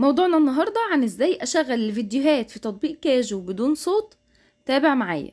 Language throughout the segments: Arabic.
موضوعنا النهاردة عن ازاي اشغل الفيديوهات في تطبيق كاجو بدون صوت تابع معايا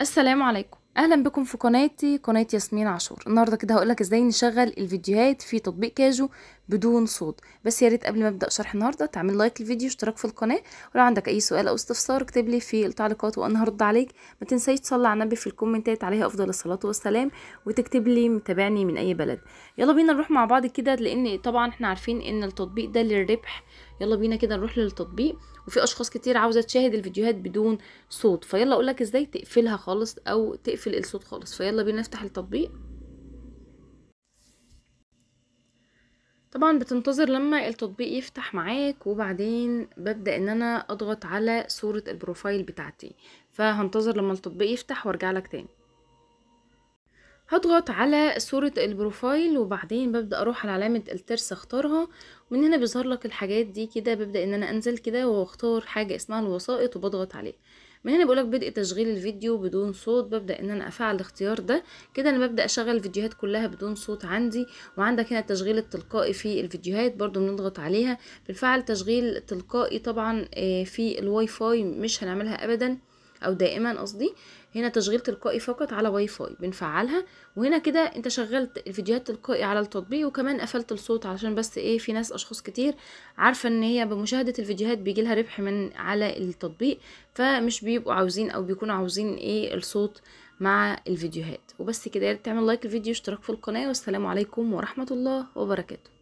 السلام عليكم اهلا بكم في قناتي قناه ياسمين عاشور النهارده كده هقولك ازاي نشغل الفيديوهات في تطبيق كاجو بدون صوت بس يا ريت قبل ما ابدا شرح النهارده تعمل لايك للفيديو واشتراك في القناه ولو عندك اي سؤال او استفسار اكتب لي في التعليقات وانا هرد عليك ما تنسيش تصلي على النبي في الكومنتات عليها افضل الصلاه والسلام وتكتب لي متابعني من اي بلد يلا بينا نروح مع بعض كده لان طبعا احنا عارفين ان التطبيق ده للربح يلا بينا كده نروح للتطبيق وفي اشخاص كتير عاوزه تشاهد الفيديوهات بدون صوت فيلا اقول لك ازاي تقفلها خالص او تقفل الصوت خالص فيلا بينا نفتح التطبيق طبعا بتنتظر لما التطبيق يفتح معاك وبعدين ببدأ ان انا اضغط على صورة البروفايل بتاعتي فهنتظر لما التطبيق يفتح وارجع لك تاني هضغط على صورة البروفايل وبعدين ببدأ اروح على علامة الترس اختارها ومن هنا بيظهر لك الحاجات دي كده ببدأ ان انا انزل كده واختار حاجة اسمها الوسائط وبضغط عليه من هنا بقولك بدء تشغيل الفيديو بدون صوت ببدأ ان انا افعل الاختيار ده كده انا ببدأ اشغل الفيديوهات كلها بدون صوت عندي وعندك هنا التشغيل التلقائي في الفيديوهات برضو بنضغط عليها بنفعل تشغيل تلقائي طبعا آه، في الواي فاي مش هنعملها ابدا او دائما قصدي هنا تشغيل تلقائي فقط على واي فاي بنفعلها وهنا كده انت شغلت الفيديوهات تلقائي على التطبيق وكمان قفلت الصوت علشان بس ايه في ناس اشخاص كتير عارفه ان هي بمشاهده الفيديوهات بيجي لها ربح من على التطبيق فمش بيبقوا عاوزين او بيكونوا عاوزين ايه الصوت مع الفيديوهات وبس كده يا ريت تعمل لايك الفيديو واشتراك في القناه والسلام عليكم ورحمه الله وبركاته